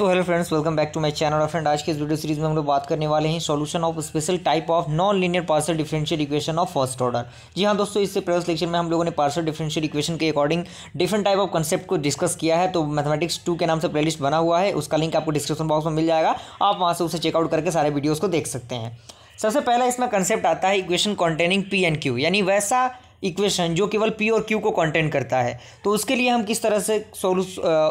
तो hello friends welcome back to my channel और friend आज के इस वीडियो सीरीज में हम लोग बात करने वाले हैं solution of special type of non linear partial differential equation of first order जी हाँ दोस्तों इससे प्रेस लेक्चर में हम लोगों ने पार्सल डिफरेंशियल इक्वेशन के according different type of concept को डिस्कस किया है तो मैथमेटिक्स टू के नाम से प्ले बना हुआ है उसका लिंक आपको डिस्क्रिप्शन बॉक्स में मिल जाएगा आप वहाँ से उसे चेकआउट करके सारे वीडियोज़ को देख सकते हैं सबसे पहला इसमें कंसेप्ट आता है equation containing p and q यानी वैसा इक्वेशन जो केवल पी और क्यू को कंटेंट करता है तो उसके लिए हम किस तरह से सोल्व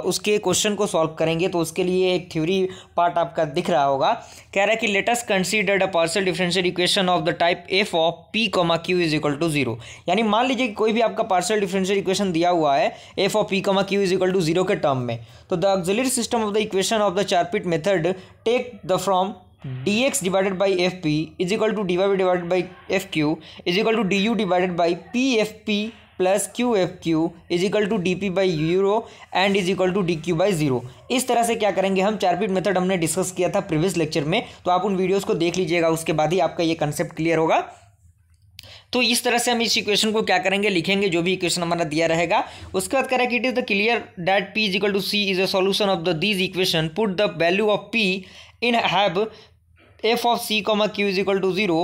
उसके क्वेश्चन को सॉल्व करेंगे तो उसके लिए एक थ्योरी पार्ट आपका दिख रहा होगा कह रहा है कि let us considered a partial differential equation of the type f of p comma Q is equal to zero यानी मान लीजिए कि कोई भी आपका पार्सल डिफरेंशियल इक्वेशन दिया हुआ है f of p comma Q is equal to zero के टर्म में तो the auxiliary system of the equation of the Charpit method take the form d x divided by f p is equal to d y divided by f q is equal to d u divided by p f p plus q f q is equal to d p by zero and is equal to d q by zero इस तरह से क्या करेंगे हम चार पीट method हमने discuss किया था प्रीवियस लेक्चर में तो आप उन वीडियोज़ को देख लीजिएगा उसके बाद ही आपका ये कंसेप्ट क्लियर होगा तो इस तरह से हम इस इक्वेशन को क्या करेंगे लिखेंगे जो भी इक्वेशन हमारा दिया रहेगा उसके बाद कि it is the clear that P is equal to C is a solution of the these equation put the value of P in have F of C comma Q is equal to zero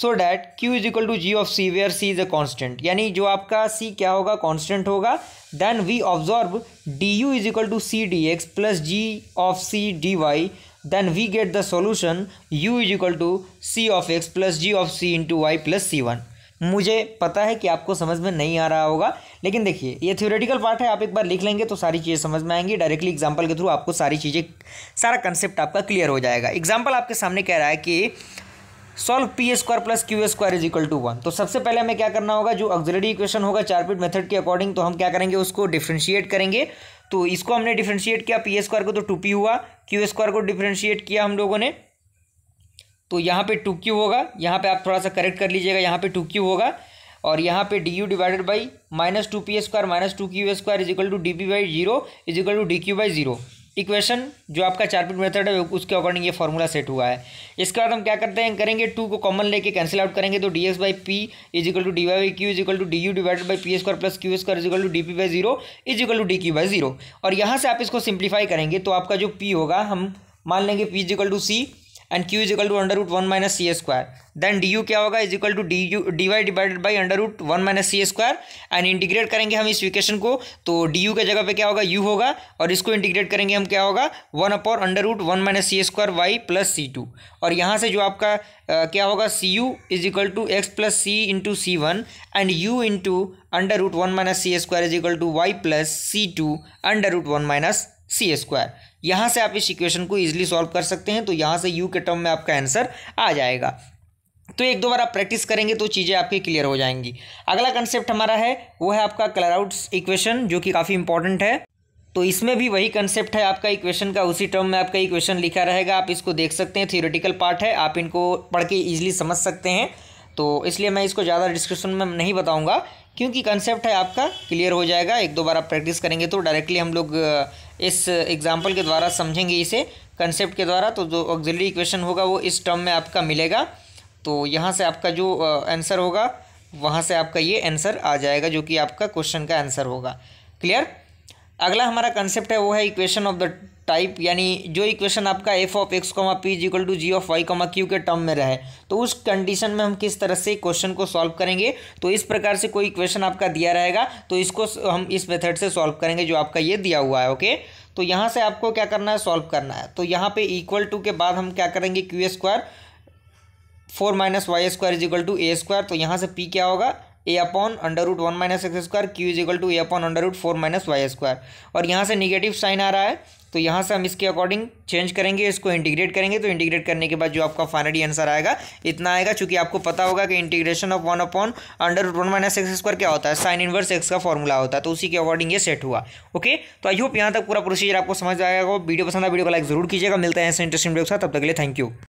so that Q is equal to G of C where C is a constant यानी जो आपका C क्या होगा constant होगा then we observe D U is equal to C D x plus g of c d y then we get the solution u is equal to c of x plus g of c into y plus c one मुझे पता है कि आपको समझ में नहीं आ रहा होगा लेकिन देखिए ये थ्योरेटिकल पार्ट है आप एक बार लिख लेंगे तो सारी चीज़ें समझ में आएंगी डायरेक्टली एग्जाम्पल के थ्रू आपको सारी चीज़ें सारा कंसेप्ट आपका क्लियर हो जाएगा एग्जाम्पल आपके सामने कह रहा है कि solve p square plus q square is equal to one तो सबसे पहले हमें क्या करना होगा जो ऑक्सिलरी इक्वेशन होगा चारपीट मेथड के अकॉर्डिंग तो हम क्या करेंगे उसको डिफ्रेंशिएट करेंगे तो इसको हमने डिफ्रेंशिएट किया पी स्क्वायर को तो टू पी हुआ क्यू स्क्वायर को डिफ्रेंशिएट किया हम लोगों ने तो यहाँ पे टू क्यू होगा यहाँ पे आप थोड़ा सा करेक्ट कर लीजिएगा यहाँ पे टू क्यू होगा और यहाँ पे d u divided by minus two p square minus two q square is equal to d p by zero is equal to d q by zero equation जो आपका चारपिट मेथड है उसके अकॉर्डिंग ये फॉर्मूला सेट हुआ है इसके बाद हम क्या करते हैं करेंगे टू को कॉमन लेके कैंसिल आउट करेंगे तो d s by p is two d y by q is equal to d u divided by p square plus q square is equal to d p by zero is equal to d q by zero और यहाँ से आप इसको simplify करेंगे तो आपका जो P होगा हम मान लेंगे p is equal to c and q is equal to under root one minus C square then d u क्या होगा is equal to d u d y divided by under root one minus C square and integrate करेंगे हम इस equation को तो D you के जगह पे क्या होगा यू होगा और इसको इंटीग्रेट करेंगे हम क्या होगा one upon under root one minus सी square Y plus C two और यहाँ से जो आपका आ, क्या होगा C U is equal to X plus C into C one and U into under root one minus C square is equal to Y plus C two under root one minus C square यहाँ से आप इस equation को easily solve कर सकते हैं तो यहाँ से यू के टर्म में आपका आंसर आ जाएगा तो एक दो बार आप प्रैक्टिस करेंगे तो चीज़ें आपकी क्लियर हो जाएंगी अगला कंसेप्ट हमारा है वो है आपका कलर इक्वेशन जो कि काफ़ी इंपॉर्टेंट है तो इसमें भी वही कंसेप्ट है आपका इक्वेशन का उसी टर्म में आपका इक्वेशन लिखा रहेगा आप इसको देख सकते हैं थियोरेटिकल पार्ट है आप इनको पढ़ के ईजिली समझ सकते हैं तो इसलिए मैं इसको ज़्यादा डिस्क्रिप्शन में नहीं बताऊंगा क्योंकि कंसेप्ट है आपका क्लियर हो जाएगा एक दो बार आप प्रैक्टिस करेंगे तो डायरेक्टली हम लोग इस एग्ज़ाम्पल uh, के द्वारा समझेंगे इसे कंसेप्ट के द्वारा तो जो ऑक्जिलरी इक्वेशन होगा वो इस टर्म में आपका मिलेगा तो यहाँ से आपका जो आंसर uh, होगा वहाँ से आपका ये आंसर आ जाएगा जो कि आपका क्वेश्चन का आंसर होगा क्लियर अगला हमारा कंसेप्ट है वो है इक्वेशन ऑफ द टाइप यानी जो इक्वेशन आपका F of X comma P is equal to G of Y comma Q के टर्म में रहे तो उस कंडीशन में हम किस तरह से क्वेश्चन को सॉल्व करेंगे तो इस प्रकार से कोई इक्वेशन आपका दिया रहेगा तो इसको हम इस मेथड से सॉल्व करेंगे जो आपका ये दिया हुआ है ओके तो यहाँ से आपको क्या करना है सॉल्व करना है तो यहाँ पे इक्वल टू के बाद हम क्या करेंगे Q square four minus Y square is equal to A square तो यहाँ से पी क्या होगा A upon under root one minus X square Q is equal to A upon under root four minus Y square और यहाँ से negative sign आ रहा है तो यहाँ से हम इसके अकॉर्डिंग चेंज करेंगे इसको इंटीग्रेट करेंगे तो इंटीग्रेट करने के बाद जो आपका फाइनली आंसर आएगा इतना आएगा चूंकि आपको पता होगा कि integration of one upon under root one minus X square क्या होता है साइन इनवर्स एक्स का फॉर्मूला होता है तो उसी के अकॉर्डिंग ये सेट हुआ ओके तो आई होप यहाँ तक पूरा प्रोसीजर आपको समझ आएगा वीडियो पसंद आया वीडियो को लाइक जरूर कीजिएगा मिलता है ऐसे इंटरेस्टिंग वीडियो के साथ तब तक के लिए थैंक यू